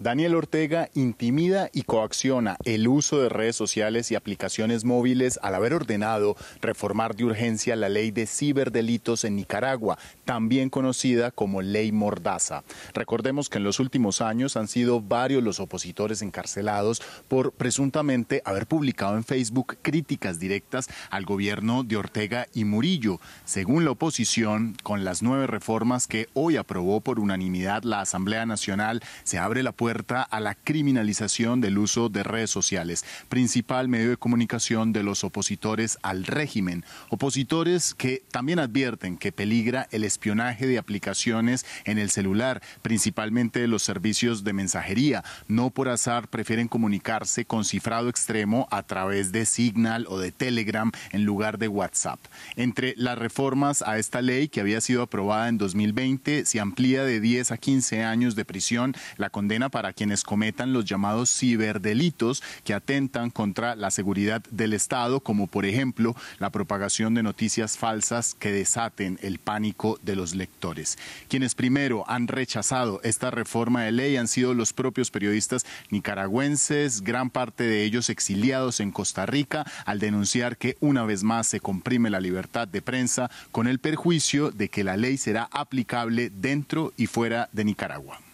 Daniel Ortega intimida y coacciona el uso de redes sociales y aplicaciones móviles al haber ordenado reformar de urgencia la ley de ciberdelitos en Nicaragua, también conocida como ley Mordaza. Recordemos que en los últimos años han sido varios los opositores encarcelados por presuntamente haber publicado en Facebook críticas directas al gobierno de Ortega y Murillo. Según la oposición, con las nueve reformas que hoy aprobó por unanimidad la Asamblea Nacional, se abre la puerta a la criminalización del uso de redes sociales, principal medio de comunicación de los opositores al régimen. Opositores que también advierten que peligra el espionaje de aplicaciones en el celular, principalmente los servicios de mensajería. No por azar prefieren comunicarse con cifrado extremo a través de Signal o de Telegram en lugar de WhatsApp. Entre las reformas a esta ley que había sido aprobada en 2020, se amplía de 10 a 15 años de prisión la condena para para quienes cometan los llamados ciberdelitos que atentan contra la seguridad del Estado, como por ejemplo la propagación de noticias falsas que desaten el pánico de los lectores. Quienes primero han rechazado esta reforma de ley han sido los propios periodistas nicaragüenses, gran parte de ellos exiliados en Costa Rica, al denunciar que una vez más se comprime la libertad de prensa con el perjuicio de que la ley será aplicable dentro y fuera de Nicaragua.